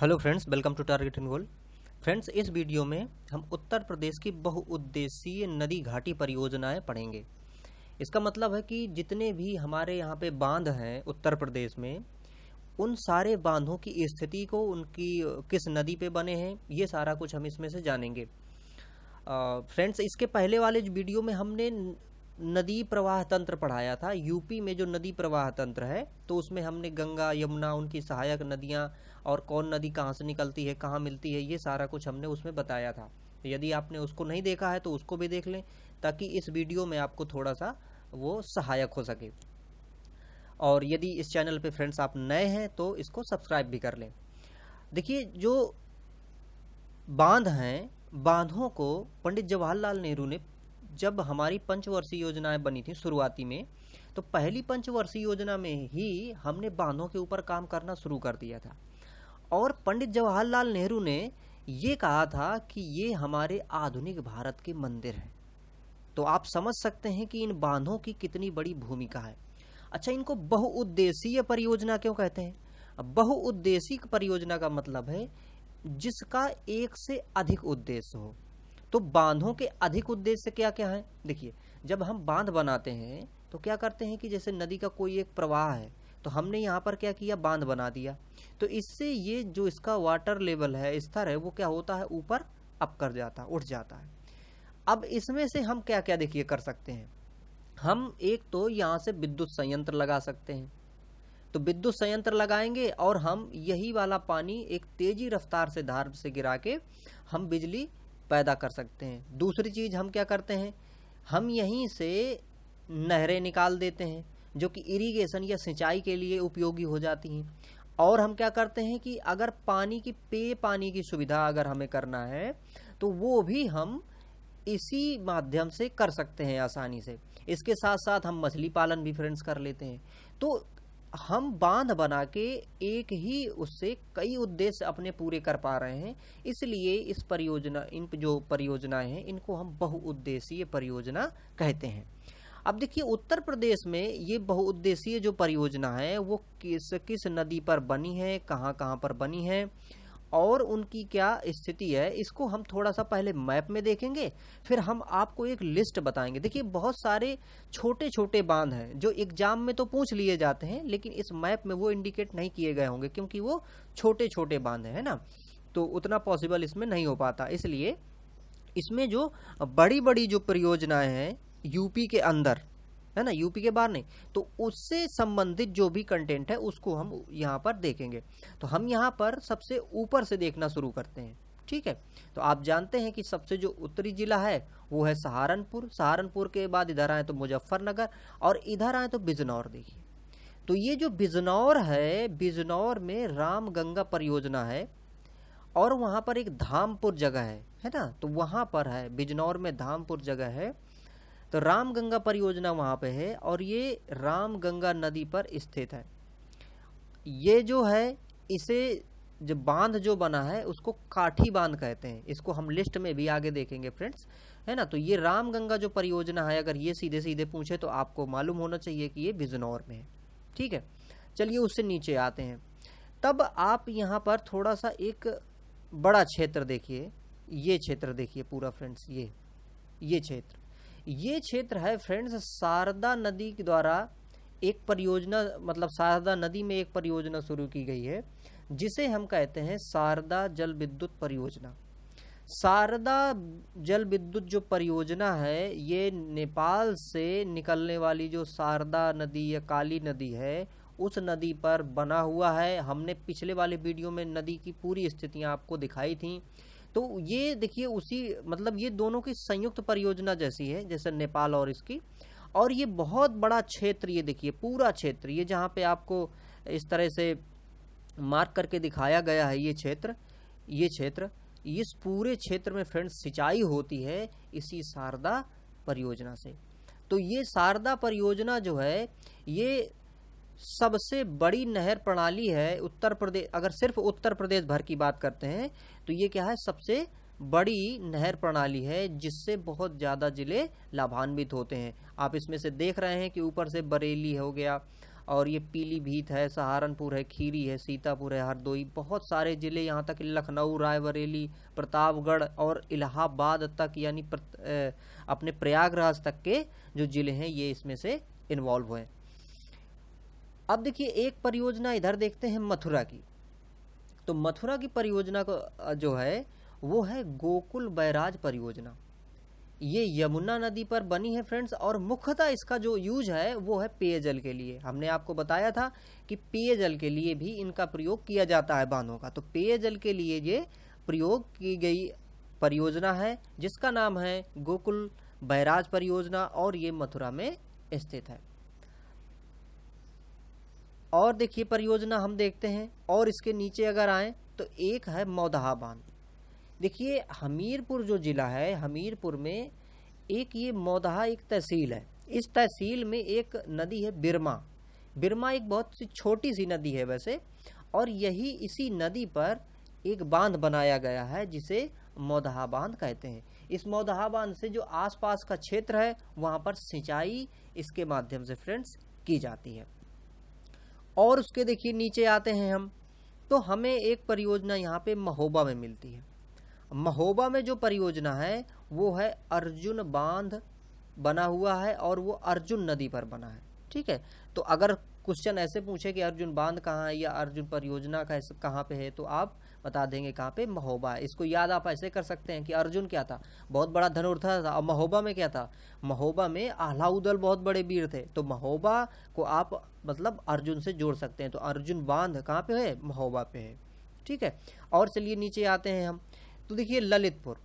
hello friends welcome to target in goal friends इस video में हम उत्तर प्रदेश की बहुउद्देशीय नदी घाटी परियोजनाएं पढ़ेंगे इसका मतलब है कि जितने भी हमारे यहाँ पे बांध हैं उत्तर प्रदेश में उन सारे बांधों की स्थिति को उनकी किस नदी पे बने हैं ये सारा कुछ हम इसमें से जानेंगे फ्रेंड्स इसके पहले वाले वीडियो में हमने नदी प्रवाह तंत्र पढ़ाया था यूपी में जो नदी प्रवाह तंत्र है तो उसमें हमने गंगा यमुना उनकी सहायक नदियाँ और कौन नदी कहाँ से निकलती है कहाँ मिलती है ये सारा कुछ हमने उसमें बताया था यदि आपने उसको नहीं देखा है तो उसको भी देख लें ताकि इस वीडियो में आपको थोड़ा सा वो सहायक हो सके और यदि इस चैनल पे फ्रेंड्स आप नए हैं तो इसको सब्सक्राइब भी कर लें देखिए जो बांध हैं बांधों को पंडित जवाहरलाल नेहरू ने जब हमारी पंचवर्षीय योजनाएं बनी थी शुरुआती में तो पहली पंचवर्षीय योजना में ही हमने बांधों के ऊपर काम करना शुरू कर दिया था और पंडित जवाहरलाल नेहरू ने ये कहा था कि ये हमारे आधुनिक भारत के मंदिर हैं तो आप समझ सकते हैं कि इन बांधों की कितनी बड़ी भूमिका है अच्छा इनको बहुउद्देशीय परियोजना क्यों कहते हैं बहुउद्देशीय परियोजना का मतलब है जिसका एक से अधिक उद्देश्य हो तो बांधों के अधिक उद्देश्य क्या क्या हैं देखिए जब हम बांध बनाते हैं तो क्या करते हैं कि जैसे नदी का कोई एक प्रवाह है तो हमने यहाँ पर क्या किया बांध बना दिया तो इससे ये जो इसका वाटर लेवल है स्तर है वो क्या होता है ऊपर अप कर जाता उठ जाता है अब इसमें से हम क्या क्या देखिए कर सकते हैं हम एक तो यहाँ से विद्युत संयंत्र लगा सकते हैं तो विद्युत संयंत्र लगाएंगे और हम यही वाला पानी एक तेजी रफ्तार से धार से गिरा के हम बिजली पैदा कर सकते हैं दूसरी चीज़ हम क्या करते हैं हम यहीं से नहरें निकाल देते हैं जो कि इरिगेशन या सिंचाई के लिए उपयोगी हो जाती हैं और हम क्या करते हैं कि अगर पानी की पेय पानी की सुविधा अगर हमें करना है तो वो भी हम इसी माध्यम से कर सकते हैं आसानी से इसके साथ साथ हम मछली पालन भी फ्रेंड्स कर लेते हैं तो हम बांध बना के एक ही उससे कई उद्देश्य अपने पूरे कर पा रहे हैं इसलिए इस परियोजना इन जो परियोजनाएं हैं इनको हम बहुउद्देशीय परियोजना कहते हैं अब देखिए उत्तर प्रदेश में ये बहुउद्देशीय जो परियोजना है वो किस किस नदी पर बनी है कहाँ कहाँ पर बनी है और उनकी क्या स्थिति है इसको हम थोड़ा सा पहले मैप में देखेंगे फिर हम आपको एक लिस्ट बताएंगे देखिए बहुत सारे छोटे छोटे बांध हैं जो एग्जाम में तो पूछ लिए जाते हैं लेकिन इस मैप में वो इंडिकेट नहीं किए गए होंगे क्योंकि वो छोटे छोटे बांध हैं ना तो उतना पॉसिबल इसमें नहीं हो पाता इसलिए इसमें जो बड़ी बड़ी जो परियोजनाएँ हैं यूपी के अंदर है ना यूपी के बाहर नहीं तो उससे संबंधित जो भी कंटेंट है उसको हम यहाँ पर देखेंगे तो हम यहाँ पर सबसे ऊपर से देखना शुरू करते हैं ठीक है तो आप जानते हैं कि सबसे जो उत्तरी जिला है वो है सहारनपुर सहारनपुर के बाद इधर आए तो मुजफ्फरनगर और इधर आए तो बिजनौर देखिए तो ये जो बिजनौर है बिजनौर में राम गंगा परियोजना है और वहाँ पर एक धामपुर जगह है है ना तो वहाँ पर है बिजनौर में धामपुर जगह है तो राम गंगा परियोजना वहाँ पे है और ये राम गंगा नदी पर स्थित है ये जो है इसे जो बांध जो बना है उसको काठी बांध कहते हैं इसको हम लिस्ट में भी आगे देखेंगे फ्रेंड्स है ना तो ये रामगंगा जो परियोजना है अगर ये सीधे सीधे पूछे तो आपको मालूम होना चाहिए कि ये बिजनौर में है ठीक है चलिए उससे नीचे आते हैं तब आप यहाँ पर थोड़ा सा एक बड़ा क्षेत्र देखिए ये क्षेत्र देखिए पूरा फ्रेंड्स ये ये क्षेत्र ये क्षेत्र है फ्रेंड्स शारदा नदी के द्वारा एक परियोजना मतलब शारदा नदी में एक परियोजना शुरू की गई है जिसे हम कहते हैं शारदा जल विद्युत परियोजना शारदा जल विद्युत जो परियोजना है ये नेपाल से निकलने वाली जो शारदा नदी या काली नदी है उस नदी पर बना हुआ है हमने पिछले वाले वीडियो में नदी की पूरी स्थितियाँ आपको दिखाई थी तो ये देखिए उसी मतलब ये दोनों की संयुक्त परियोजना जैसी है जैसे नेपाल और इसकी और ये बहुत बड़ा क्षेत्र ये देखिए पूरा क्षेत्र ये जहाँ पे आपको इस तरह से मार्क करके दिखाया गया है ये क्षेत्र ये क्षेत्र इस पूरे क्षेत्र में फ्रेंड्स सिंचाई होती है इसी शारदा परियोजना से तो ये शारदा परियोजना जो है ये सबसे बड़ी नहर प्रणाली है उत्तर प्रदेश अगर सिर्फ उत्तर प्रदेश भर की बात करते हैं तो ये क्या है सबसे बड़ी नहर प्रणाली है जिससे बहुत ज़्यादा ज़िले लाभान्वित होते हैं आप इसमें से देख रहे हैं कि ऊपर से बरेली हो गया और ये पीलीभीत है सहारनपुर है खीरी है सीतापुर है हरदोई बहुत सारे ज़िले यहाँ तक लखनऊ रायबरेली प्रतापगढ़ और इलाहाबाद तक यानी अपने प्रयागराज तक के जो ज़िले हैं ये इसमें से इन्वॉल्व हैं अब देखिए एक परियोजना इधर देखते हैं मथुरा की तो मथुरा की परियोजना को जो है वो है गोकुल बैराज परियोजना ये यमुना नदी पर बनी है फ्रेंड्स और मुख्यतः इसका जो यूज है वो है पेयजल के लिए हमने आपको बताया था कि पेयजल के लिए भी इनका प्रयोग किया जाता है बांधों का तो पेयजल के लिए ये प्रयोग की गई परियोजना है जिसका नाम है गोकुल बैराज परियोजना और ये मथुरा में स्थित है और देखिए परियोजना हम देखते हैं और इसके नीचे अगर आएँ तो एक है मौदहा बांध देखिए हमीरपुर जो ज़िला है हमीरपुर में एक ये मौदहा एक तहसील है इस तहसील में एक नदी है बिरमा बिरमा एक बहुत सी छोटी सी नदी है वैसे और यही इसी नदी पर एक बांध बनाया गया है जिसे मौदहा बांध कहते हैं इस मौदहा बांध से जो आसपास का क्षेत्र है वहाँ पर सिंचाई इसके माध्यम से फ्रेंड्स की जाती है और उसके देखिए नीचे आते हैं हम तो हमें एक परियोजना यहाँ पे महोबा में मिलती है महोबा में जो परियोजना है वो है अर्जुन बांध बना हुआ है और वो अर्जुन नदी पर बना है ठीक है तो अगर क्वेश्चन ऐसे पूछे कि अर्जुन बांध कहाँ है या अर्जुन परियोजना का कहाँ पे है तो आप बता देंगे कहाँ पे महोबा है इसको याद आप ऐसे कर सकते हैं कि अर्जुन क्या था बहुत बड़ा धनुर्धर था और महोबा में क्या था महोबा में आल्हाउदल बहुत बड़े वीर थे तो महोबा को आप मतलब अर्जुन से जोड़ सकते हैं तो अर्जुन बांध कहाँ पे है महोबा पे है ठीक है और चलिए नीचे आते हैं हम तो देखिए ललितपुर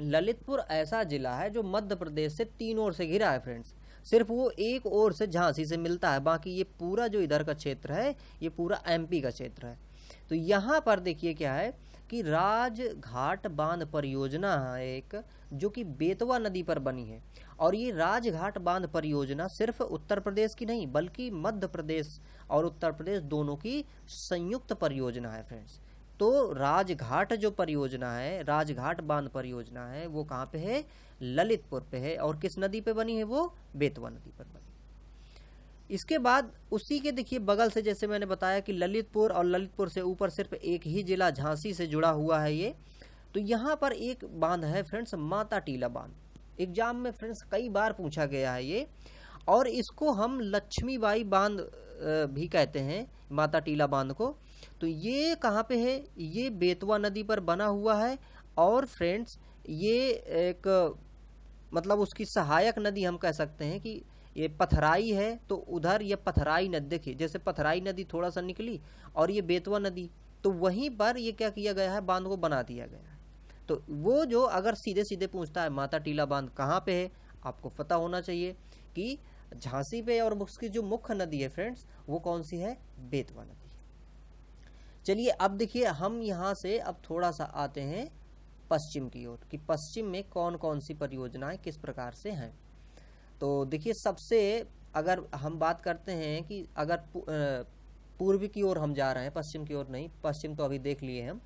ललितपुर ऐसा ज़िला है जो मध्य प्रदेश से तीन ओर से घिरा है फ्रेंड्स सिर्फ वो एक ओर से झांसी से मिलता है बाकी ये पूरा जो इधर का क्षेत्र है ये पूरा एमपी का क्षेत्र है तो यहाँ पर देखिए क्या है कि राजघाट बांध परियोजना है एक जो कि बेतवा नदी पर बनी है और ये राजघाट बांध परियोजना सिर्फ उत्तर प्रदेश की नहीं बल्कि मध्य प्रदेश और उत्तर प्रदेश दोनों की संयुक्त परियोजना है फ्रेंड्स तो राजघाट जो परियोजना है राजघाट बांध परियोजना है वो कहाँ पे है ललितपुर पे है और किस नदी पे बनी है वो बेतवा नदी पर बनी इसके बाद उसी के देखिए बगल से जैसे मैंने बताया कि ललितपुर और ललितपुर से ऊपर सिर्फ एक ही जिला झांसी से जुड़ा हुआ है ये तो यहाँ पर एक बांध है फ्रेंड्स माता टीला बांध एग्जाम में फ्रेंड्स कई बार पूछा गया है ये और इसको हम लक्ष्मीबाई बांध भी कहते हैं माता टीला बांध को तो ये कहाँ पे है ये बेतवा नदी पर बना हुआ है और फ्रेंड्स ये एक मतलब उसकी सहायक नदी हम कह सकते हैं कि ये पथराई है तो उधर ये पथराई नदी देखिए जैसे पथराई नदी थोड़ा सा निकली और ये बेतवा नदी तो वहीं पर ये क्या किया गया है बांध को बना दिया गया है तो वो जो अगर सीधे सीधे पूछता है माता टीला बांध कहाँ पे है आपको पता होना चाहिए कि झांसी पे और उसकी जो मुख्य नदी है फ्रेंड्स वो कौन सी है बेतवा नदी चलिए अब देखिए हम यहाँ से अब थोड़ा सा आते हैं पश्चिम की ओर कि पश्चिम में कौन कौन सी परियोजनाएं किस प्रकार से हैं तो देखिए सबसे अगर हम बात करते हैं कि अगर पूर्व की ओर हम जा रहे हैं पश्चिम की ओर नहीं पश्चिम तो अभी देख लिए हम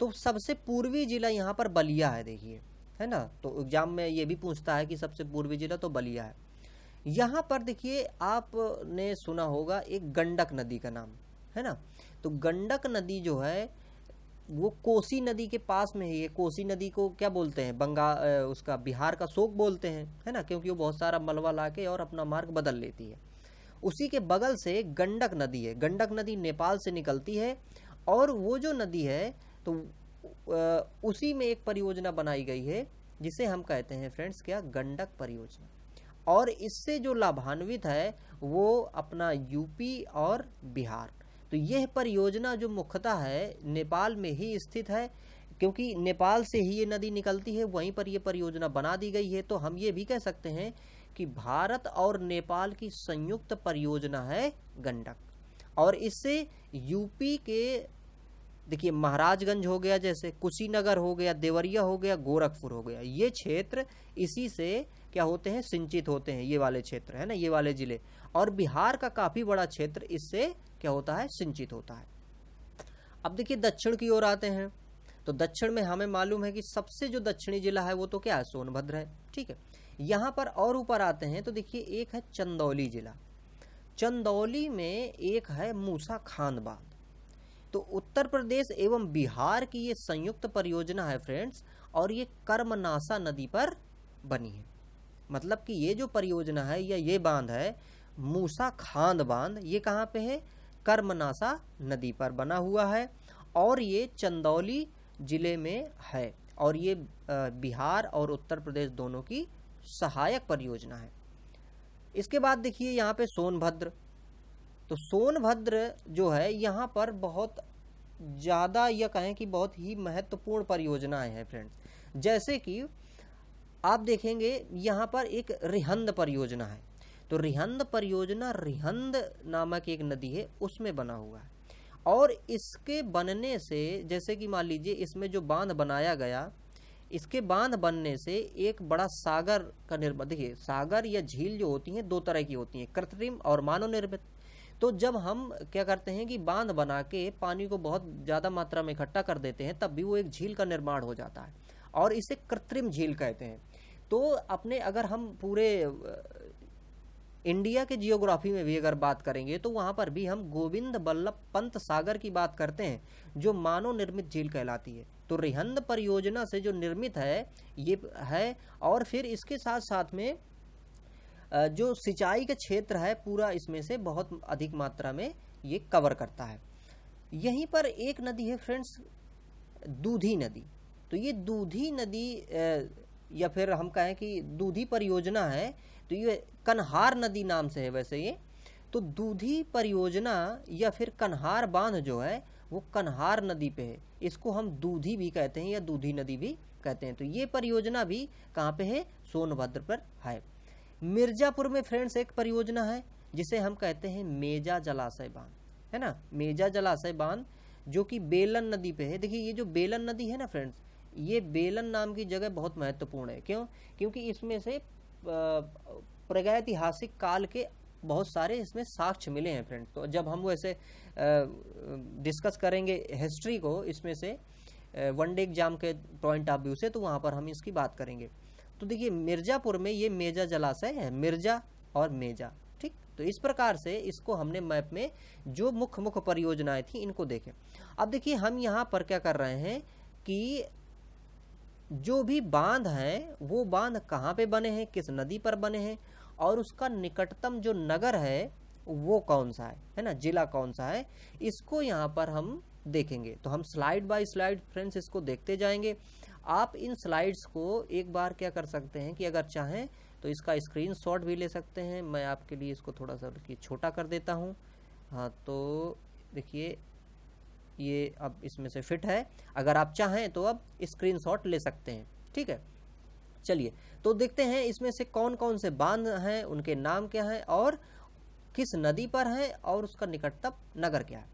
तो सबसे पूर्वी जिला यहाँ पर बलिया है देखिए है ना तो एग्जाम में ये भी पूछता है कि सबसे पूर्वी जिला तो बलिया है यहाँ पर देखिए आपने सुना होगा एक गंडक नदी का नाम है ना तो गंडक नदी जो है वो कोसी नदी के पास में है ये कोसी नदी को क्या बोलते हैं बंगा उसका बिहार का शोक बोलते हैं है ना क्योंकि वो बहुत सारा मलबा ला और अपना मार्ग बदल लेती है उसी के बगल से गंडक नदी है गंडक नदी नेपाल से निकलती है और वो जो नदी है तो उसी में एक परियोजना बनाई गई है जिसे हम कहते हैं फ्रेंड्स क्या गंडक परियोजना और इससे जो लाभान्वित है वो अपना यूपी और बिहार तो यह परियोजना जो मुख्यतः है नेपाल में ही स्थित है क्योंकि नेपाल से ही ये नदी निकलती है वहीं पर यह परियोजना बना दी गई है तो हम ये भी कह सकते हैं कि भारत और नेपाल की संयुक्त परियोजना है गंडक और इससे यूपी के देखिए महाराजगंज हो गया जैसे कुशीनगर हो गया देवरिया हो गया गोरखपुर हो गया ये क्षेत्र इसी से क्या होते हैं सिंचित होते हैं ये वाले क्षेत्र है ना ये वाले ज़िले और बिहार का काफ़ी बड़ा क्षेत्र इससे क्या होता है सिंचित होता है अब देखिए दक्षिण की ओर आते हैं तो दक्षिण में हमें मालूम है कि सबसे जो दक्षिणी जिला है वो तो क्या है सोनभद्र है ठीक है यहाँ पर और ऊपर आते हैं तो देखिए एक है चंदौली जिला चंदौली में एक है मूसा खान बांध तो उत्तर प्रदेश एवं बिहार की ये संयुक्त परियोजना है फ्रेंड्स और ये कर्मनासा नदी पर बनी है मतलब कि ये जो परियोजना है या ये बांध है मूसा खांद बांध ये कहाँ पे है कर्मनासा नदी पर बना हुआ है और ये चंदौली ज़िले में है और ये बिहार और उत्तर प्रदेश दोनों की सहायक परियोजना है इसके बाद देखिए यहाँ पे सोनभद्र तो सोनभद्र जो है यहाँ पर बहुत ज़्यादा यह कहें कि बहुत ही महत्वपूर्ण परियोजनाएं हैं फ्रेंड्स जैसे कि आप देखेंगे यहाँ पर एक रिहंद परियोजना है तो रिहंद परियोजना रिहंद नामक एक नदी है उसमें बना हुआ है और इसके बनने से जैसे कि मान लीजिए इसमें जो बांध बनाया गया इसके बांध बनने से एक बड़ा सागर का निर्माण देखिए सागर या झील जो होती हैं दो तरह की होती हैं कृत्रिम और मानव निर्मित तो जब हम क्या करते हैं कि बांध बना के पानी को बहुत ज़्यादा मात्रा में इकट्ठा कर देते हैं तब भी वो एक झील का निर्माण हो जाता है और इसे कृत्रिम झील कहते हैं तो अपने अगर हम पूरे इंडिया के जियोग्राफी में भी अगर बात करेंगे तो वहाँ पर भी हम गोविंद बल्लभ पंत सागर की बात करते हैं जो मानव निर्मित झील कहलाती है तो रिहंद परियोजना से जो निर्मित है ये है और फिर इसके साथ साथ में जो सिंचाई का क्षेत्र है पूरा इसमें से बहुत अधिक मात्रा में ये कवर करता है यहीं पर एक नदी है फ्रेंड्स दूधी नदी तो ये दूधी नदी या फिर हम कहें कि दूधी परियोजना है तो ये कन्हार नदी नाम से है वैसे ये तो दूधी परियोजना या फिर कन्हार बांध जो है वो कन्हार नदी पे है इसको हम दूधी भी कहते हैं या दूधी नदी भी कहते हैं तो ये परियोजना भी कहाँ पे है सोनभद्र पर है मिर्जापुर में फ्रेंड्स एक परियोजना है जिसे हम कहते हैं मेजा जलाशय बांध है ना मेजा जलाशय बांध जो कि बेलन नदी पे है देखिए ये जो बेलन नदी है ना फ्रेंड्स ये बेलन नाम की जगह बहुत महत्वपूर्ण है क्यों क्योंकि इसमें से प्रगैतिहासिक काल के बहुत सारे इसमें साक्ष्य मिले हैं फ्रेंड तो जब हम वैसे डिस्कस करेंगे हिस्ट्री को इसमें से वन डे एग्जाम के पॉइंट ऑफ व्यू से तो वहाँ पर हम इसकी बात करेंगे तो देखिए मिर्ज़ापुर में ये मेजा जलाशय है मिर्ज़ा और मेजा ठीक तो इस प्रकार से इसको हमने मैप में जो मुख्य मुख्य परियोजनाएं थी इनको देखें अब देखिए हम यहाँ पर क्या कर रहे हैं कि जो भी बांध हैं वो बांध कहाँ पे बने हैं किस नदी पर बने हैं और उसका निकटतम जो नगर है वो कौन सा है है ना जिला कौन सा है इसको यहाँ पर हम देखेंगे तो हम स्लाइड बाय स्लाइड फ्रेंड्स इसको देखते जाएंगे आप इन स्लाइड्स को एक बार क्या कर सकते हैं कि अगर चाहें तो इसका स्क्रीन भी ले सकते हैं मैं आपके लिए इसको थोड़ा सा छोटा कर देता हूँ हाँ तो देखिए ये अब इसमें से फिट है अगर आप चाहें तो अब स्क्रीनशॉट ले सकते हैं ठीक है चलिए तो देखते हैं इसमें से कौन कौन से बांध हैं उनके नाम क्या हैं और किस नदी पर हैं और उसका निकटतम नगर क्या है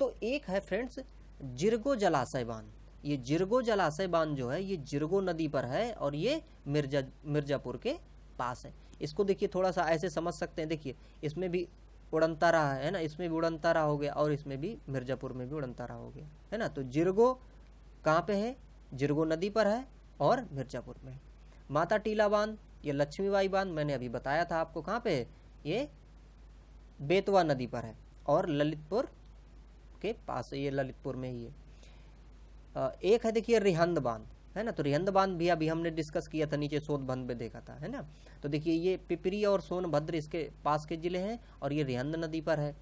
तो एक है फ्रेंड्स जिरगो जलाशय बांध ये जिरगो जलाशय बांध जो है ये जिरगो नदी पर है और ये मिर्जा मिर्जापुर के पास है इसको देखिए थोड़ा सा ऐसे समझ सकते हैं देखिए इसमें भी उड़नता रहा है ना इसमें भी उड़नता रहा हो गया और इसमें भी मिर्जापुर में भी उड़नता रहा हो गया है ना तो जिरगो कहाँ पे है जिरगो नदी पर है और मिर्जापुर में माता टीला बांध ये लक्ष्मीबाई बांध मैंने अभी बताया था आपको कहाँ पे है ये बेतवा नदी पर है और ललितपुर के पास ये ललितपुर में ही है एक है देखिए रिहंद बांध है ना तो रेहंद बांध भी अभी हमने डिस्कस किया था नीचे सोनभद्र में देखा था है ना तो देखिए ये पिपरी और सोनभद्र इसके पास के जिले हैं और ये रेहंद नदी पर है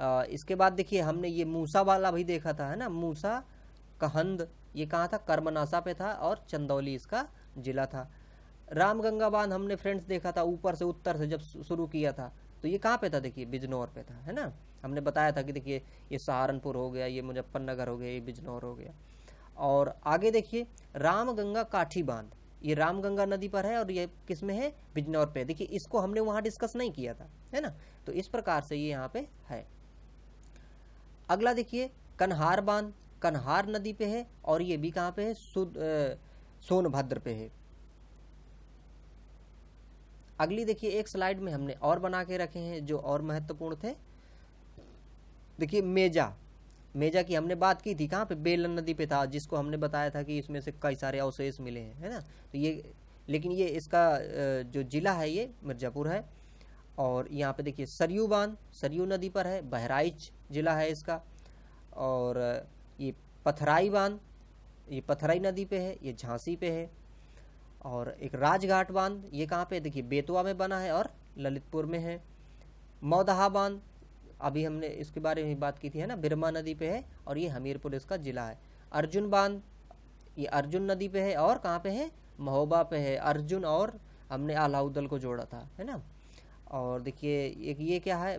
आ, इसके बाद देखिए हमने ये मूसा वाला भी देखा था है ना मूसा कहंद ये कहाँ था कर्मनासा पे था और चंदौली इसका जिला था रामगंगा बांध हमने फ्रेंड्स देखा था ऊपर से उत्तर से जब शुरू किया था तो ये कहाँ पे था देखिए बिजनौर पे था है ना हमने बताया था कि देखिए ये सहारनपुर हो गया ये मुजफ्फरनगर हो गया ये बिजनौर हो गया और आगे देखिए रामगंगा काठी बांध ये रामगंगा नदी पर है और ये किस में है बिजनौर पे देखिए इसको हमने वहाँ डिस्कस नहीं किया था है ना तो इस प्रकार से ये यहाँ पे है अगला देखिए कन्हार बांध कन्हार नदी पे है और ये भी कहाँ पे है सोनभद्र पे है अगली देखिए एक स्लाइड में हमने और बना के रखे हैं जो और महत्वपूर्ण थे देखिए मेजा मेजा की हमने बात की थी कहाँ पे बेलन नदी पे था जिसको हमने बताया था कि इसमें से कई सारे अवशेष मिले हैं है ना तो ये लेकिन ये इसका जो ज़िला है ये मिर्ज़ापुर है और यहाँ पे देखिए सरयू बांध सरयू नदी पर है बहराइच ज़िला है इसका और ये पथराई बांध ये पथराई नदी पे है ये झांसी पे है और एक राजघाट बांध ये कहाँ पे देखिए बेतवा में बना है और ललितपुर में है मौदहा बांध अभी हमने इसके बारे में बात की थी है ना बिरमा नदी पे है और ये हमीरपुर इसका जिला है अर्जुन बांध ये अर्जुन नदी पे है और कहाँ पे है महोबा पे है अर्जुन और हमने आलाउदल को जोड़ा था है ना और देखिए एक ये क्या है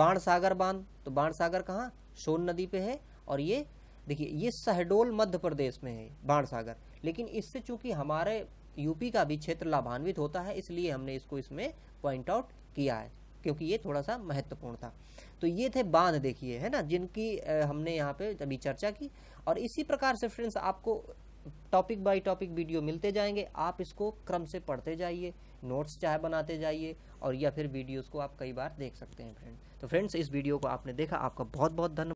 बाण सागर बांध तो बाण सागर कहाँ सोन नदी पे है और ये देखिए ये शहडोल मध्य प्रदेश में है बाण सागर लेकिन इससे चूंकि हमारे यूपी का भी क्षेत्र लाभान्वित होता है इसलिए हमने इसको इसमें पॉइंट आउट किया है क्योंकि ये थोड़ा सा महत्वपूर्ण था तो ये थे बांध देखिए है ना जिनकी हमने यहाँ पे अभी चर्चा की और इसी प्रकार से फ्रेंड्स आपको टॉपिक बाय टॉपिक वीडियो मिलते जाएंगे आप इसको क्रम से पढ़ते जाइए नोट्स चाहे बनाते जाइए और या फिर वीडियोज़ को आप कई बार देख सकते हैं फ्रेंड तो फ्रेंड्स इस वीडियो को आपने देखा आपका बहुत बहुत धन्यवाद